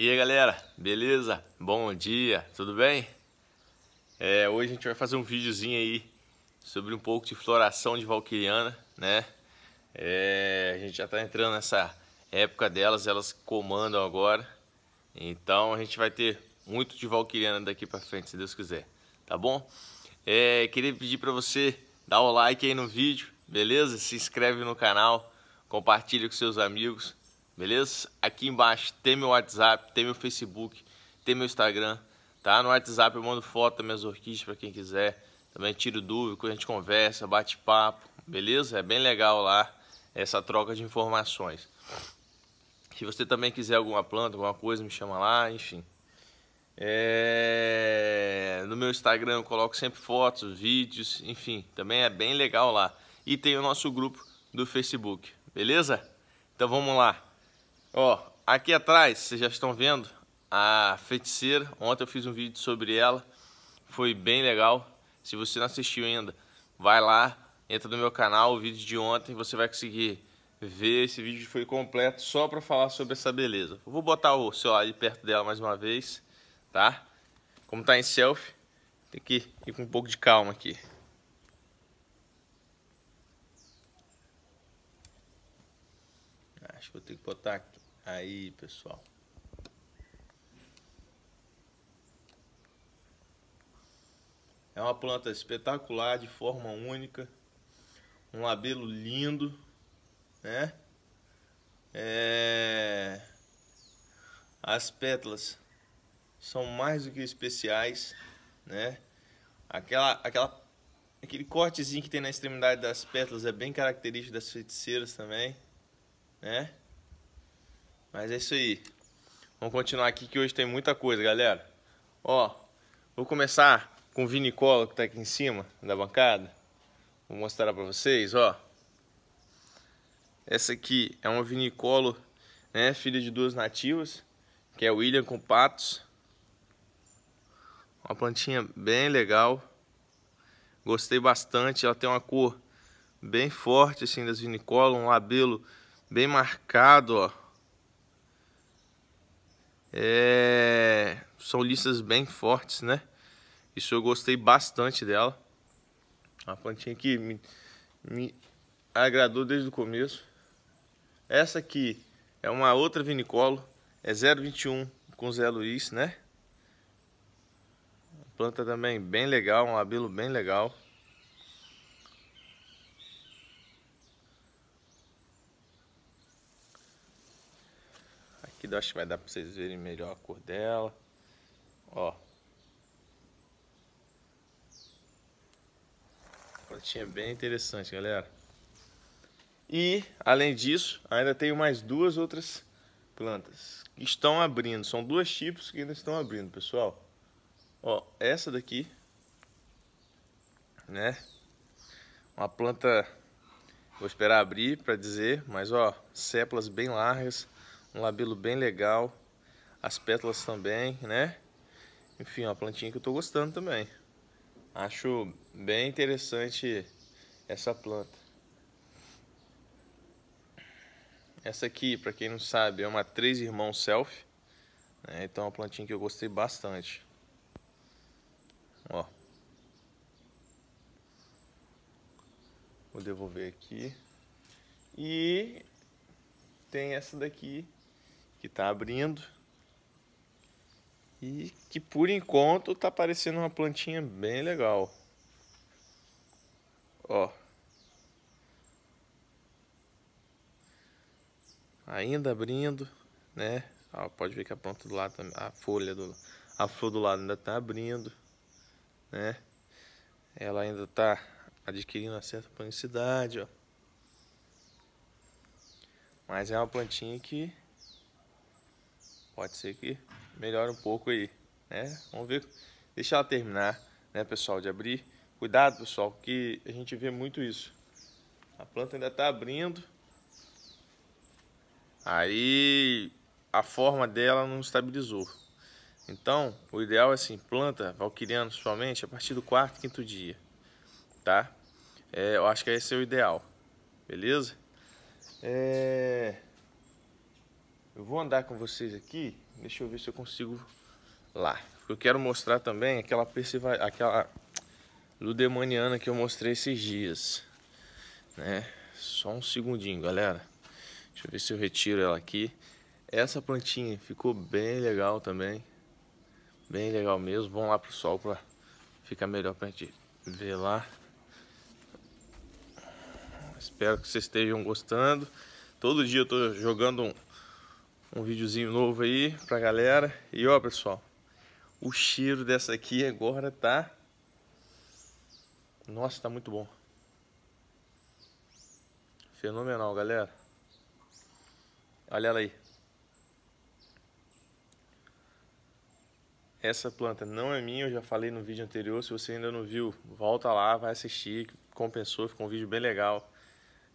E aí galera, beleza? Bom dia, tudo bem? É, hoje a gente vai fazer um videozinho aí sobre um pouco de floração de valquiriana, né? É, a gente já está entrando nessa época delas, elas comandam agora. Então a gente vai ter muito de valquiriana daqui para frente, se Deus quiser, tá bom? É, queria pedir para você dar o like aí no vídeo, beleza? Se inscreve no canal, compartilha com seus amigos beleza? Aqui embaixo tem meu WhatsApp, tem meu Facebook, tem meu Instagram, tá? No WhatsApp eu mando foto das minhas orquídeas para quem quiser. Também tiro dúvida, a gente conversa, bate papo, beleza? É bem legal lá essa troca de informações. Se você também quiser alguma planta, alguma coisa, me chama lá, enfim. É... No meu Instagram eu coloco sempre fotos, vídeos, enfim, também é bem legal lá. E tem o nosso grupo do Facebook, beleza? Então vamos lá. Ó, aqui atrás, vocês já estão vendo, a feiticeira. Ontem eu fiz um vídeo sobre ela. Foi bem legal. Se você não assistiu ainda, vai lá, entra no meu canal, o vídeo de ontem, você vai conseguir ver. Esse vídeo foi completo só para falar sobre essa beleza. Eu vou botar o celular ali perto dela mais uma vez, tá? Como tá em selfie, tem que ir com um pouco de calma aqui. Acho que vou ter que botar aqui. Aí, pessoal. É uma planta espetacular, de forma única. Um labelo lindo, né? É... As pétalas são mais do que especiais, né? Aquela, aquela, aquele cortezinho que tem na extremidade das pétalas é bem característico das feiticeiras também, né? Mas é isso aí. Vamos continuar aqui que hoje tem muita coisa, galera. Ó, vou começar com o vinicola que tá aqui em cima da bancada. Vou mostrar para vocês, ó. Essa aqui é uma vinicolo, né, filha de duas nativas, que é William com patos. Uma plantinha bem legal. Gostei bastante, ela tem uma cor bem forte assim das vinicolas, um labelo bem marcado, ó. É... São listas bem fortes, né? Isso eu gostei bastante dela. Uma plantinha que me, me agradou desde o começo. Essa aqui é uma outra vinicolo. É 021 com Zé Luiz, né? Planta também bem legal, um abelo bem legal. Aqui eu acho que vai dar para vocês verem melhor a cor dela. Ó. Plantinha bem interessante, galera. E, além disso, ainda tenho mais duas outras plantas que estão abrindo. São duas tipos que ainda estão abrindo, pessoal. Ó, essa daqui, né? Uma planta, vou esperar abrir para dizer, mas ó, sépalas bem largas um labelo bem legal. As pétalas também, né? Enfim, uma plantinha que eu tô gostando também. Acho bem interessante essa planta. Essa aqui, para quem não sabe, é uma Três Irmãos Self. Né? Então é uma plantinha que eu gostei bastante. Ó. Vou devolver aqui. E tem essa daqui que está abrindo e que por enquanto está parecendo uma plantinha bem legal. Ó. Ainda abrindo, né? Ó, pode ver que a planta do lado, a folha do a flor do lado ainda está abrindo, né? Ela ainda está adquirindo uma certa panicidade, ó. Mas é uma plantinha que Pode ser que melhore um pouco aí, né? Vamos ver, deixar ela terminar, né, pessoal, de abrir. Cuidado, pessoal, que a gente vê muito isso. A planta ainda está abrindo. Aí a forma dela não estabilizou. Então, o ideal é assim, planta valquiriano somente a partir do quarto, quinto dia, tá? É, eu acho que esse é o ideal, beleza? É... Eu vou andar com vocês aqui, deixa eu ver se eu consigo lá. Eu quero mostrar também é aquela perciva... aquela Ludemoniana que eu mostrei esses dias, né? Só um segundinho, galera. Deixa eu ver se eu retiro ela aqui. Essa plantinha ficou bem legal também. Bem legal mesmo. Vamos lá pro sol para ficar melhor pra gente ver lá. Espero que vocês estejam gostando. Todo dia eu tô jogando um um videozinho novo aí pra galera. E ó, pessoal, o cheiro dessa aqui agora tá... Nossa, tá muito bom. Fenomenal, galera. Olha ela aí. Essa planta não é minha, eu já falei no vídeo anterior. Se você ainda não viu, volta lá, vai assistir. Compensou, ficou um vídeo bem legal.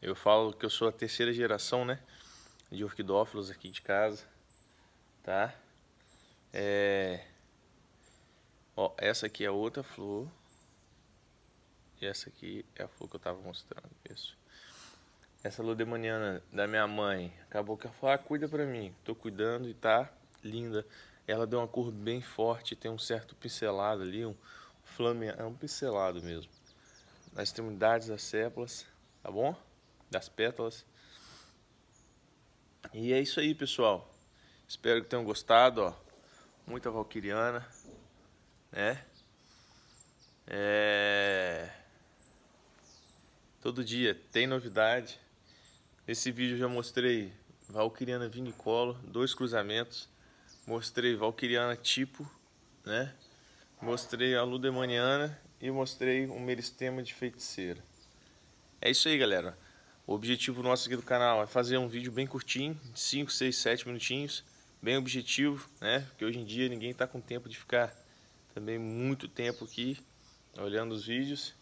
Eu falo que eu sou a terceira geração, né? de orquidófilos aqui de casa, tá? É... Ó, essa aqui é outra flor. E essa aqui é a flor que eu tava mostrando, isso. Essa lodemoniana da minha mãe, acabou que ela falou, ah, cuida pra mim. Tô cuidando e tá linda. Ela deu uma cor bem forte, tem um certo pincelado ali, um flame, é um pincelado mesmo. Nas extremidades das sépalas, tá bom? Das pétalas. E é isso aí, pessoal. Espero que tenham gostado, ó. Muita valquiriana, né? É... Todo dia tem novidade. Nesse vídeo eu já mostrei valquiriana vinicolo, dois cruzamentos. Mostrei valquiriana tipo, né? Mostrei a ludemaniana e mostrei um meristema de feiticeira. É isso aí, galera. O objetivo nosso aqui do canal é fazer um vídeo bem curtinho, 5, 6, 7 minutinhos, bem objetivo, né? Porque hoje em dia ninguém está com tempo de ficar também muito tempo aqui olhando os vídeos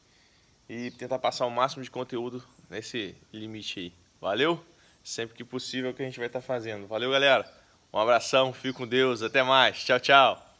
e tentar passar o máximo de conteúdo nesse limite aí. Valeu? Sempre que possível que a gente vai estar tá fazendo. Valeu, galera. Um abração, fico com Deus, até mais. Tchau, tchau.